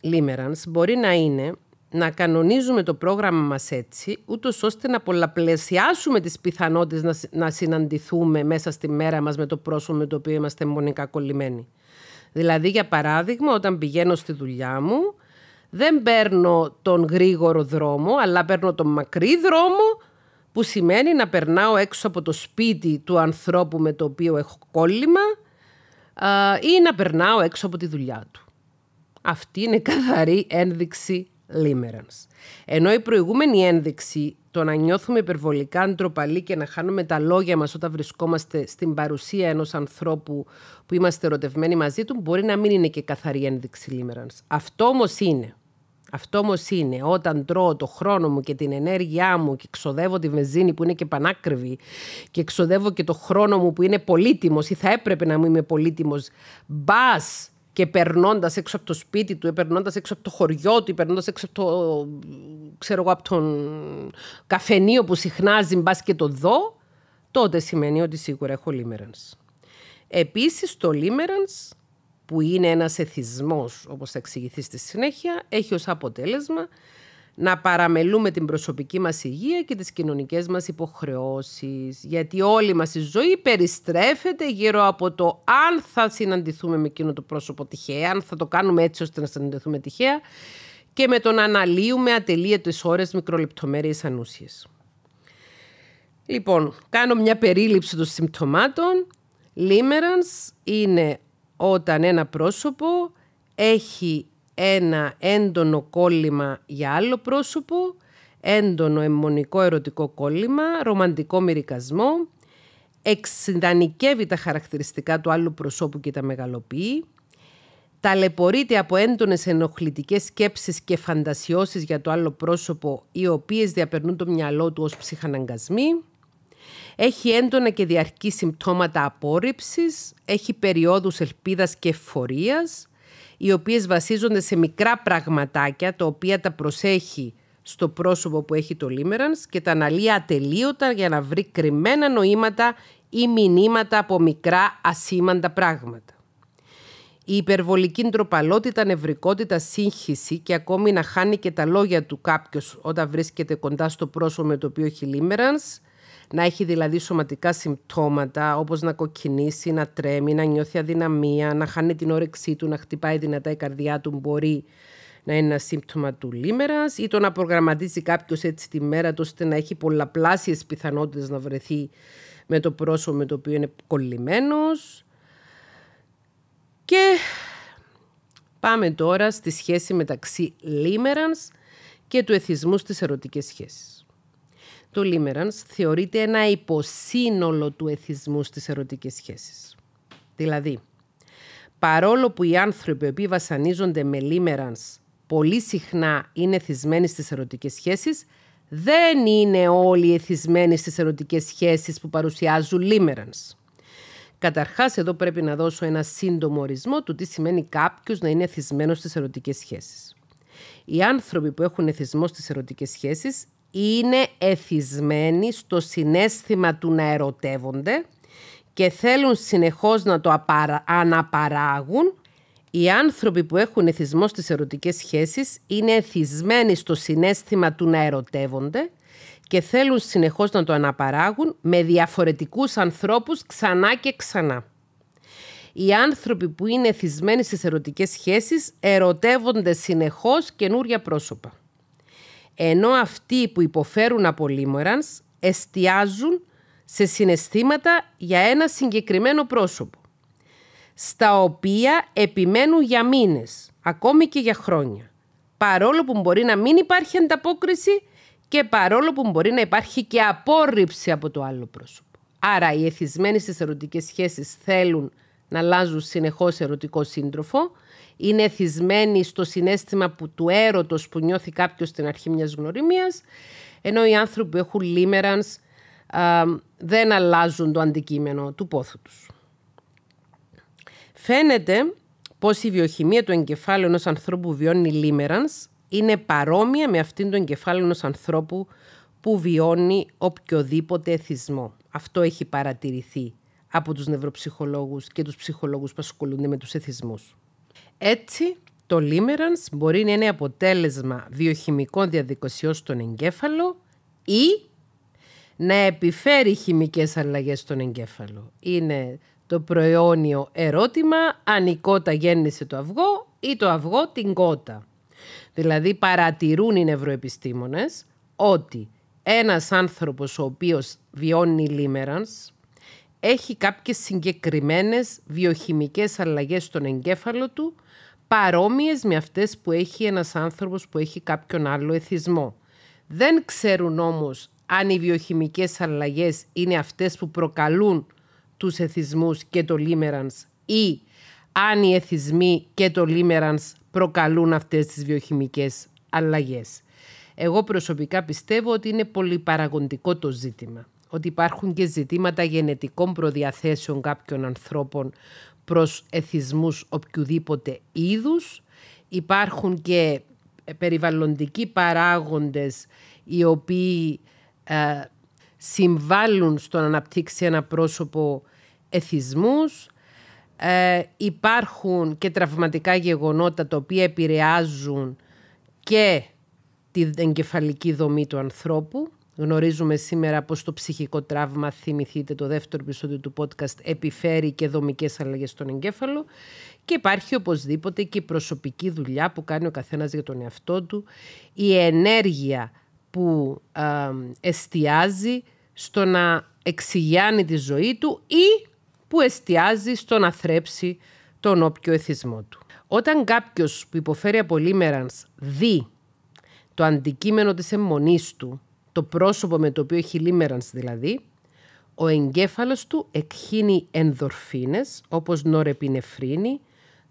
limerence, μπορεί να είναι να κανονίζουμε το πρόγραμμα μας έτσι, ούτως ώστε να πολλαπλασιάσουμε τις πιθανότητες να, να συναντηθούμε μέσα στη μέρα μας με το πρόσωπο με το οποίο είμαστε μονικά κολλημένοι. Δηλαδή, για παράδειγμα, όταν πηγαίνω στη δουλειά μου, δεν παίρνω τον γρήγορο δρόμο, αλλά παίρνω τον μακρύ δρόμο, που σημαίνει να περνάω έξω από το σπίτι του ανθρώπου με το οποίο έχω κόλλημα ή να περνάω έξω από τη δουλειά του. Αυτή είναι καθαρή ένδειξη limerence. Ενώ η προηγούμενη ένδειξη, το να νιώθουμε υπερβολικά ντροπαλοί και να χάνουμε τα λόγια μας όταν βρισκόμαστε στην παρουσία ενός ανθρώπου που είμαστε ερωτευμένοι μαζί του, μπορεί να μην είναι και καθαρή ένδειξη limerence. Αυτό όμως είναι. Αυτό όμως είναι όταν τρώω το χρόνο μου και την ενέργειά μου και ξοδεύω τη βενζίνη που είναι και πανάκριβη και ξοδεύω και το χρόνο μου που είναι πολύτιμος ή θα έπρεπε να μου είμαι πολύτιμος. Μπας και περνώντας έξω από το σπίτι του, περνώντας έξω από το χωριό του, περνώντας έξω από το, τον καφενείο που συχνάζει, μπα και το δω, τότε σημαίνει ότι σίγουρα έχω limerence. Επίσης, το limerence που είναι ένας εθισμός όπως θα εξηγηθεί στη συνέχεια έχει ως αποτέλεσμα να παραμελούμε την προσωπική μας υγεία και τις κοινωνικές μας υποχρεώσεις. Γιατί όλη μας η ζωή περιστρέφεται γύρω από το αν θα συναντηθούμε με εκείνο το πρόσωπο τυχαία, αν θα το κάνουμε έτσι ώστε να συναντηθούμε τυχαία και με το να αναλύουμε ατελείωτες ώρες μικρολεπτομέρειες ανούσιες. Λοιπόν, κάνω μια περίληψη των συμπτωμάτων. Λίμερανς είναι όταν ένα πρόσωπο έχει ένα έντονο κόλλημα για άλλο πρόσωπο, έντονο εμμονικό ερωτικό κόλλημα, ρομαντικό μυρικασμό, εξυντανικεύει τα χαρακτηριστικά του άλλου προσώπου και τα μεγαλοποιεί, ταλαιπωρείται από έντονες ενοχλητικές σκέψεις και φαντασιώσεις για το άλλο πρόσωπο, οι οποίες διαπερνούν το μυαλό του ως ψυχαναγκασμοί, έχει έντονα και διαρκή συμπτώματα απόρριψης, έχει περιόδους ελπίδας και ευφορίας, οι οποίες βασίζονται σε μικρά πραγματάκια, τα οποία τα προσέχει στο πρόσωπο που έχει το λίμερανς και τα αναλύει ατελείωτα για να βρει κρυμμένα νοήματα ή μηνύματα από μικρά ασήμαντα πράγματα. Η υπερβολική ντροπαλότητα, νευρικότητα, σύγχυση και ακόμη να χάνει και τα λόγια του κάποιος όταν βρίσκεται κοντά στο πρόσωπο με το οποίο έχει λίμερανς, να έχει δηλαδή σωματικά συμπτώματα όπως να κοκκινήσει, να τρέμει, να νιώθει αδυναμία, να χάνει την όρεξή του, να χτυπάει δυνατά η καρδιά του μπορεί να είναι ένα σύμπτωμα του λίμερας ή το να προγραμματίζει κάποιος έτσι τη μέρα του ώστε να έχει πολλαπλάσιες πιθανότητες να βρεθεί με το πρόσωπο με το οποίο είναι κολλημένος. Και πάμε τώρα στη σχέση μεταξύ λίμερας και του εθισμού στις ερωτικές σχέσεις tolerance θεωρείται ένα υποσύνολο του εθισμού στις ερωτικές σχέσεις. Δηλαδή, παρόλο που οι άνθρωποι οι οποίοι βασανίζονται με limerence πολύ συχνά είναι εθισμένοι στις ερωτικές σχέσεις, δεν είναι όλοι εθισμένοι στις ερωτικές σχέσεις που παρουσιάζουν limerence. Καταρχάς, εδώ πρέπει να δώσω ένα σύντομο ορισμό του τι σημαίνει κάποιος να είναι εθισμένος στις ερωτικές σχέσεις. Οι άνθρωποι που έχουν εθισμό στις ερωτικές σχέσεις είναι εθισμένοι στο συνέστημα του να ερωτεύονται και θέλουν συνεχώς να το αναπαράγουν. Οι άνθρωποι που έχουν εθισμό στις ερωτικές σχέσεις είναι εθισμένοι στο συνέστημα του να ερωτεύονται και θέλουν συνεχώς να το αναπαράγουν με διαφορετικούς ανθρώπους ξανά και ξανά. Οι άνθρωποι που είναι εθισμένοι στις ερωτικές σχέσεις ερωτεύονται συνεχώς καινούρια πρόσωπα ενώ αυτοί που υποφέρουν από εστιάζουν σε συναισθήματα για ένα συγκεκριμένο πρόσωπο, στα οποία επιμένουν για μήνες, ακόμη και για χρόνια, παρόλο που μπορεί να μην υπάρχει ανταπόκριση και παρόλο που μπορεί να υπάρχει και απόρριψη από το άλλο πρόσωπο. Άρα οι εθισμένοι στις ερωτικές σχέσεις θέλουν να αλλάζουν συνεχώς ερωτικό σύντροφο, είναι εθισμένη στο συνέστημα που, του έρωτος που νιώθει κάποιος στην αρχή μιας γνωριμίας, ενώ οι άνθρωποι που έχουν λίμερανς δεν αλλάζουν το αντικείμενο του πόθου τους. Φαίνεται πως η βιοχημία του εγκεφάλου ενός ανθρώπου που βιώνει λίμερανς είναι παρόμοια με αυτήν του εγκεφάλου ενός ανθρώπου που βιώνει οποιοδήποτε εθισμό. Αυτό έχει παρατηρηθεί από τους νευροψυχολόγους και τους ψυχολόγους που ασχολούνται με τους εθισμούς. Έτσι, το λίμερανς μπορεί να είναι αποτέλεσμα βιοχημικών διαδικασιών στον εγκέφαλο ή να επιφέρει χημικές αλλαγές στον εγκέφαλο. Είναι το προαιώνιο ερώτημα αν η κότα γέννησε το αυγό ή το αυγό την κότα. Δηλαδή παρατηρούν οι νευροεπιστήμονες ότι ένας άνθρωπος ο οποίος βιώνει λίμερανς έχει κάποιες συγκεκριμένες βιοχημικές αλλαγές στον εγκέφαλο του παρόμοιες με αυτές που έχει ένας άνθρωπος που έχει κάποιον άλλο εθισμό. Δεν ξέρουν όμως αν οι βιοχημικές αλλαγές είναι αυτές που προκαλούν τους εθισμούς και το λίμερανς ή αν οι εθισμοί και το λίμερανς προκαλούν αυτές τις βιοχημικές αλλαγές. Εγώ προσωπικά πιστεύω ότι είναι πολύ πολυπαραγοντικό το ζήτημα. Ότι υπάρχουν και ζητήματα γενετικών προδιαθέσεων κάποιων ανθρώπων προς εθισμούς οποιοδήποτε είδους. Υπάρχουν και ε, περιβαλλοντικοί παράγοντες οι οποίοι ε, συμβάλλουν στο να αναπτύξει ένα πρόσωπο εθισμούς. Ε, υπάρχουν και τραυματικά γεγονότα τα οποία επηρεάζουν και την εγκεφαλική δομή του ανθρώπου. Γνωρίζουμε σήμερα πως το ψυχικό τραύμα, θυμηθείτε το δεύτερο επεισόδιο του podcast, επιφέρει και δομικές αλλαγές στον εγκέφαλο και υπάρχει οπωσδήποτε και η προσωπική δουλειά που κάνει ο καθένας για τον εαυτό του, η ενέργεια που εστιάζει στο να εξηγιάνει τη ζωή του ή που εστιάζει στο να θρέψει τον όποιο εθισμό του. Όταν κάποιος που υποφέρει από δει το αντικείμενο της εμμονής του το πρόσωπο με το οποίο έχει λίμερανς δηλαδή, ο εγκέφαλος του εκχύνει ενδορφίνες όπως νορεπινεφρίνη,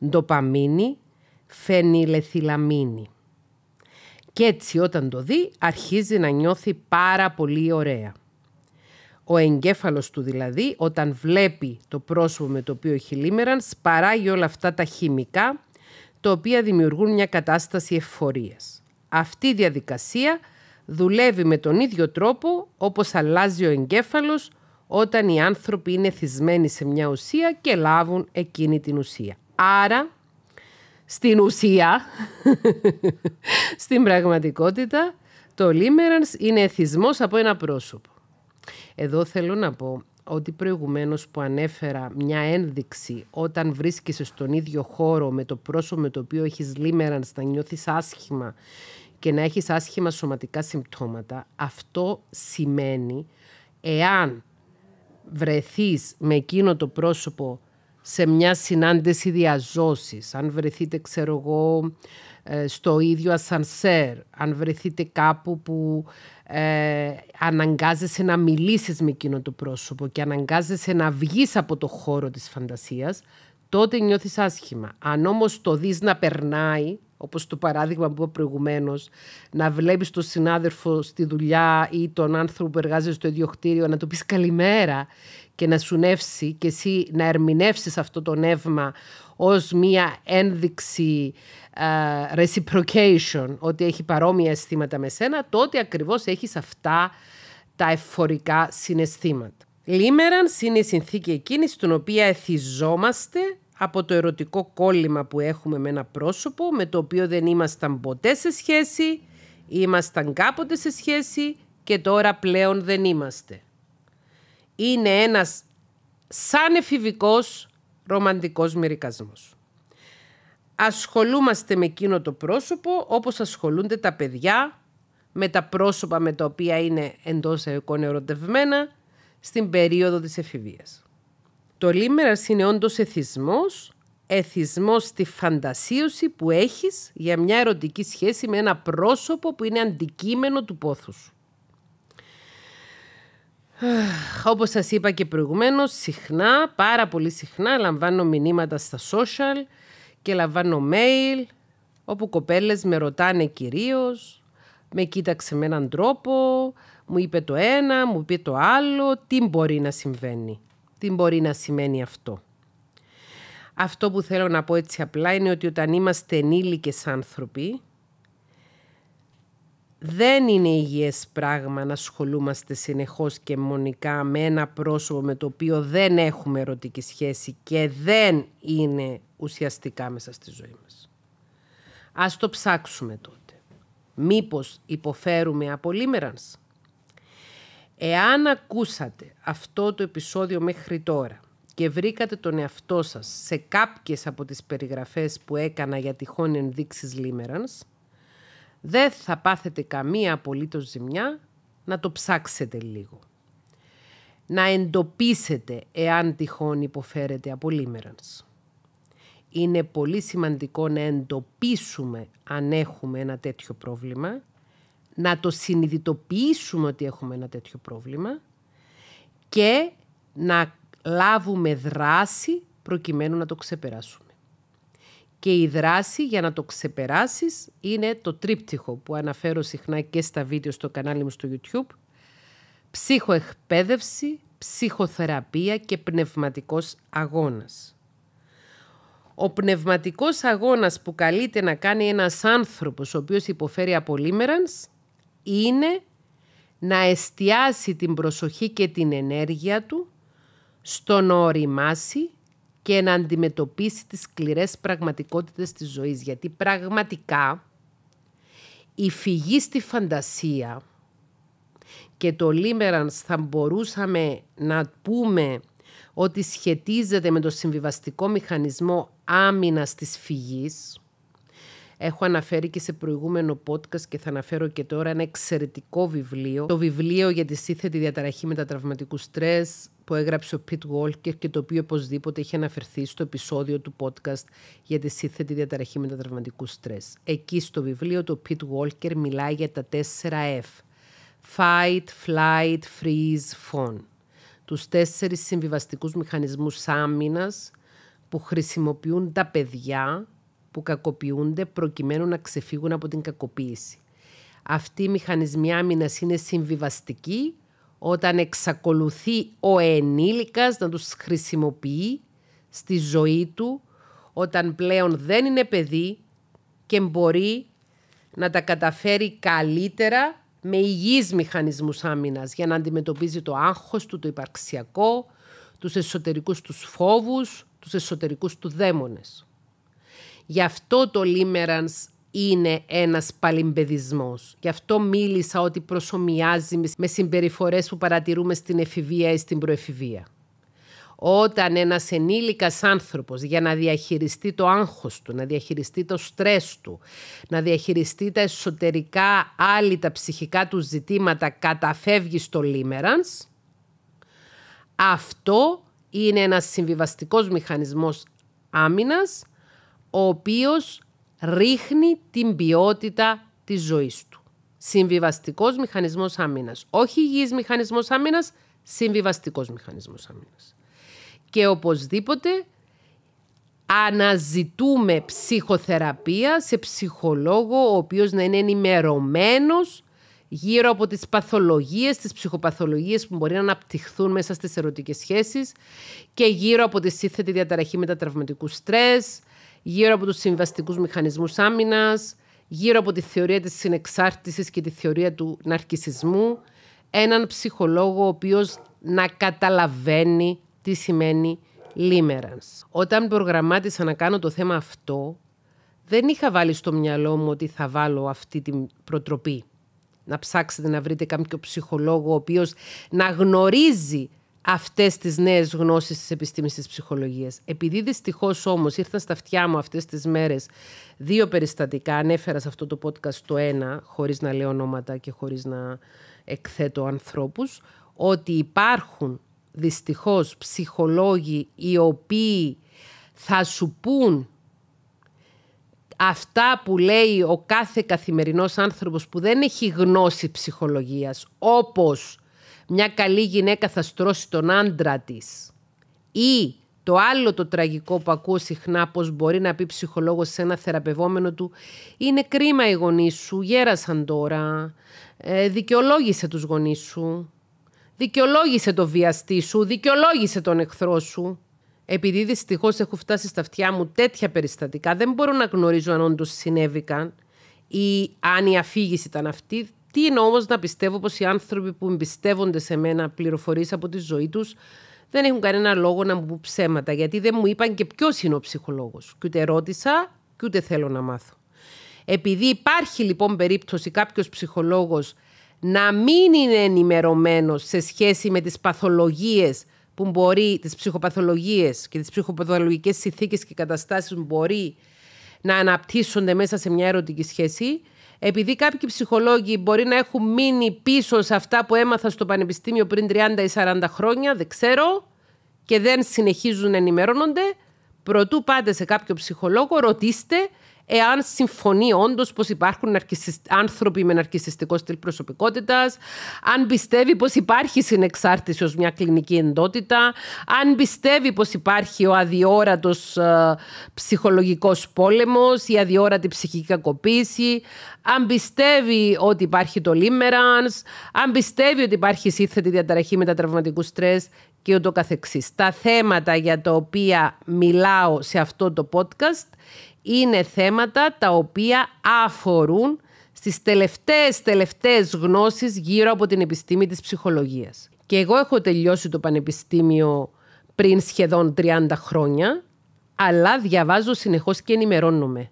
ντοπαμίνη, φενιλεθυλαμίνη. Και έτσι όταν το δει αρχίζει να νιώθει πάρα πολύ ωραία. Ο εγκέφαλος του δηλαδή όταν βλέπει το πρόσωπο με το οποίο έχει λίμερανς παράγει όλα αυτά τα χημικά τα οποία δημιουργούν μια κατάσταση ευφορίας. Αυτή η διαδικασία δουλεύει με τον ίδιο τρόπο όπως αλλάζει ο εγκέφαλος όταν οι άνθρωποι είναι θυσμένοι σε μια ουσία και λάβουν εκείνη την ουσία. Άρα, στην ουσία, στην πραγματικότητα, το λίμερανς είναι εθισμός από ένα πρόσωπο. Εδώ θέλω να πω ότι προηγουμένως που ανέφερα μια ένδειξη όταν βρίσκεσαι στον ίδιο χώρο με το πρόσωπο με το οποίο έχεις λίμερανς να νιώθεις άσχημα και να έχεις άσχημα σωματικά συμπτώματα, αυτό σημαίνει εάν βρεθείς με εκείνο το πρόσωπο σε μια συνάντηση διαζώσης, αν βρεθείτε, ξέρω εγώ, ε, στο ίδιο ασανσέρ, αν βρεθείτε κάπου που ε, αναγκάζεσαι να μιλήσεις με εκείνο το πρόσωπο και αναγκάζεσαι να βγεις από το χώρο της φαντασίας, τότε νιώθεις άσχημα. Αν όμως το δεις να περνάει όπως το παράδειγμα που είπα προηγουμένως, να βλέπεις τον συνάδελφο στη δουλειά ή τον άνθρωπο που εργάζεται στο ίδιο να του πεις καλημέρα και να σου νεύσει και εσύ να ερμηνεύσεις αυτό το νεύμα ως μία ένδειξη reciprocation, ότι έχει παρόμοια αισθήματα με σένα, τότε ακριβώς έχεις αυτά τα εφορικά συναισθήματα. Λίμεραν είναι η συνθήκη εκείνης στην οποία εθιζόμαστε από το ερωτικό κόλλημα που έχουμε με ένα πρόσωπο με το οποίο δεν ήμασταν ποτέ σε σχέση, ήμασταν κάποτε σε σχέση και τώρα πλέον δεν είμαστε. Είναι ένας σαν εφηβικός ρομαντικός μερικασμός. Ασχολούμαστε με εκείνο το πρόσωπο όπως ασχολούνται τα παιδιά με τα πρόσωπα με τα οποία είναι εντός εικόν ερωτευμένα στην περίοδο της εφηβείας. Το λίμερας είναι όντως εθισμός, εθισμός στη φαντασίωση που έχεις για μια ερωτική σχέση με ένα πρόσωπο που είναι αντικείμενο του πόθους σου. Όπως σας είπα και προηγουμένως, συχνά, πάρα πολύ συχνά λαμβάνω μηνύματα στα social και λαμβάνω mail όπου κοπέλες με ρωτάνε κυρίως, με κοίταξε με έναν τρόπο, μου είπε το ένα, μου είπε το άλλο, τι μπορεί να συμβαίνει. Τι μπορεί να σημαίνει αυτό. Αυτό που θέλω να πω έτσι απλά είναι ότι όταν είμαστε ενήλικες άνθρωποι, δεν είναι υγιές πράγμα να ασχολούμαστε συνεχώς και μονικά με ένα πρόσωπο με το οποίο δεν έχουμε ερωτική σχέση και δεν είναι ουσιαστικά μέσα στη ζωή μας. Ας το ψάξουμε τότε. Μήπως υποφέρουμε από λίμερανς. Εάν ακούσατε αυτό το επεισόδιο μέχρι τώρα και βρήκατε τον εαυτό σας σε κάποιες από τις περιγραφές που έκανα για τυχόν ενδείξεις λίμερανς, δεν θα πάθετε καμία απολύτως ζημιά να το ψάξετε λίγο. Να εντοπίσετε εάν τυχόν υποφέρετε από λίμερανς. Είναι πολύ σημαντικό να εντοπίσουμε αν έχουμε ένα τέτοιο πρόβλημα να το συνειδητοποιήσουμε ότι έχουμε ένα τέτοιο πρόβλημα και να λάβουμε δράση προκειμένου να το ξεπεράσουμε. Και η δράση για να το ξεπεράσεις είναι το τρίπτυχο που αναφέρω συχνά και στα βίντεο στο κανάλι μου στο YouTube. Ψυχοεκπαίδευση, ψυχοθεραπεία και πνευματικός αγώνας. Ο πνευματικός αγώνας που καλείται να κάνει ένας άνθρωπος ο οποίος υποφέρει από λίμερανς είναι να εστιάσει την προσοχή και την ενέργεια του στο να οριμάσει και να αντιμετωπίσει τις σκληρές πραγματικότητες της ζωής. Γιατί πραγματικά η φυγή στη φαντασία και το λίμερανς θα μπορούσαμε να πούμε ότι σχετίζεται με το συμβιβαστικό μηχανισμό άμυνας της φυγής Έχω αναφέρει και σε προηγούμενο podcast και θα αναφέρω και τώρα ένα εξαιρετικό βιβλίο. Το βιβλίο για τη σύνθετη διαταραχή μετατραυματικού στρες που έγραψε ο Πιτ Walker και το οποίο οπωσδήποτε είχε αναφερθεί στο επεισόδιο του podcast για τη σύνθετη διαταραχή μετατραυματικού στρες. Εκεί στο βιβλίο το Πιτ Walker μιλάει για τα 4 F. Fight, flight, freeze, Phone. Τους τέσσερις συμβιβαστικούς μηχανισμούς άμυνας που χρησιμοποιούν τα παιδιά που κακοποιούνται προκειμένου να ξεφύγουν από την κακοποίηση. Αυτοί οι μηχανισμοί άμυνας είναι συμβιβαστικοί όταν εξακολουθεί ο ενήλικας να τους χρησιμοποιεί στη ζωή του όταν πλέον δεν είναι παιδί και μπορεί να τα καταφέρει καλύτερα με υγιείς μηχανισμούς άμυνας για να αντιμετωπίζει το άγχος του, το υπαρξιακό, τους εσωτερικούς τους φόβους, τους εσωτερικούς του δαίμονες. Γι' αυτό το λίμερανς είναι ένας παλιμπεδισμός. Γι' αυτό μίλησα ότι προσωμιάζει με συμπεριφορές που παρατηρούμε στην εφηβεία ή στην προεφηβεία. Όταν ένας ενήλικας άνθρωπος για να διαχειριστεί το άγχος του, να διαχειριστεί το στρες του, να διαχειριστεί τα εσωτερικά άλλη τα ψυχικά του ζητήματα καταφεύγει στο λίμερανς, αυτό είναι ένας συμβιβαστικός μηχανισμός άμυνας ο οποίος ρίχνει την ποιότητα της ζωής του. Συμβιβαστικός μηχανισμός άμυνας. Όχι υγιής μηχανισμός άμυνας, συμβιβαστικός μηχανισμός άμυνας. Και οπωσδήποτε αναζητούμε ψυχοθεραπεία σε ψυχολόγο ο οποίος να είναι ενημερωμένος γύρω από τις παθολογίες, τις ψυχοπαθολογίες που μπορεί να αναπτυχθούν μέσα στις ερωτικές σχέσεις και γύρω από τη σύνθετη διαταραχή μετατραυματικού στρες, γύρω από τους συμβαστικούς μηχανισμούς άμυνας, γύρω από τη θεωρία της συνεξάρτησης και τη θεωρία του ναρκισισμού, έναν ψυχολόγο ο οποίος να καταλαβαίνει τι σημαίνει limerence. Όταν προγραμμάτισα να κάνω το θέμα αυτό, δεν είχα βάλει στο μυαλό μου ότι θα βάλω αυτή την προτροπή. Να ψάξετε να βρείτε κάποιο ψυχολόγο ο οποίος να γνωρίζει αυτές τις νέες γνώσεις της επιστήμης της ψυχολογίας. Επειδή δυστυχώς όμως ήρθαν στα αυτιά μου αυτές τις μέρες δύο περιστατικά, ανέφερα σε αυτό το podcast το ένα, χωρίς να λέω ονόματα και χωρίς να εκθέτω ανθρώπους, ότι υπάρχουν δυστυχώς ψυχολόγοι οι οποίοι θα σου πούν αυτά που λέει ο κάθε καθημερινός άνθρωπος που δεν έχει γνώση ψυχολογίας, όπως μια καλή γυναίκα θα στρώσει τον άντρα της. Ή το άλλο το τραγικό που ακούω συχνά πως μπορεί να πει ψυχολόγος σε ένα θεραπευόμενο του «Είναι κρίμα οι γονείς σου, γέρασαν τώρα, ε, δικαιολόγησε τους γονείς σου, δικαιολόγησε το βιαστή σου, δικαιολόγησε τον εχθρό σου». Επειδή δυστυχώς έχω φτάσει στα αυτιά μου τέτοια περιστατικά, δεν μπορώ να γνωρίζω αν όντως συνέβηκαν ή αν η αφήγηση ήταν αυτή, τι είναι όμως να πιστεύω πως οι άνθρωποι που εμπιστεύονται σε μένα πληροφορίες από τη ζωή τους δεν έχουν κανένα λόγο να μου πούν ψέματα, γιατί δεν μου είπαν και ποιος είναι ο ψυχολόγος. Και ούτε ρώτησα, και ούτε θέλω να μάθω. Επειδή υπάρχει λοιπόν περίπτωση κάποιος ψυχολόγος να μην είναι ενημερωμένος σε σχέση με τις παθολογίες που μπορεί, τις ψυχοπαθολογίες και τις ψυχοπαθολογικές συνθήκες και καταστάσεις που μπορεί να αναπτύσσονται μέσα σε μια ερωτική σχέση, επειδή κάποιοι ψυχολόγοι μπορεί να έχουν μείνει πίσω σε αυτά που έμαθα στο πανεπιστήμιο πριν 30 ή 40 χρόνια, δεν ξέρω, και δεν συνεχίζουν να ενημερώνονται, προτού πάτε σε κάποιο ψυχολόγο, ρωτήστε εάν συμφωνεί όντως πως υπάρχουν άνθρωποι με ναρκιστικό στυλ προσωπικότητας, αν πιστεύει πως υπάρχει συνεξάρτηση ως μια κλινική εντότητα, αν πιστεύει πως υπάρχει ο αδιόρατος ε, ψυχολογικός πόλεμος, η αδιόρατη ψυχική κακοποίηση, αν πιστεύει ότι υπάρχει το λίμεραν, αν πιστεύει ότι υπάρχει σύνθετη διαταραχή μετατραυματικού στρες και ούτω καθεξής. Τα θέματα για τα οποία μιλάω σε αυτό το podcast είναι θέματα τα οποία αφορούν στις τελευταίες τελευταίες γνώσεις γύρω από την επιστήμη της ψυχολογίας. Και εγώ έχω τελειώσει το πανεπιστήμιο πριν σχεδόν 30 χρόνια, αλλά διαβάζω συνεχώς και ενημερώνομαι.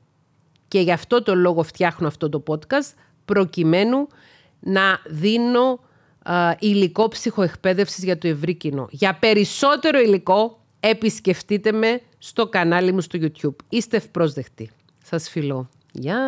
Και γι' αυτό το λόγο φτιάχνω αυτό το podcast, προκειμένου να δίνω υλικό ψυχοεκπαίδευσης για το ευρύ κοινό. Για περισσότερο υλικό επισκεφτείτε με στο κανάλι μου στο YouTube. Είστε ευπρόσδεκτοι. Σας φιλώ. Γεια!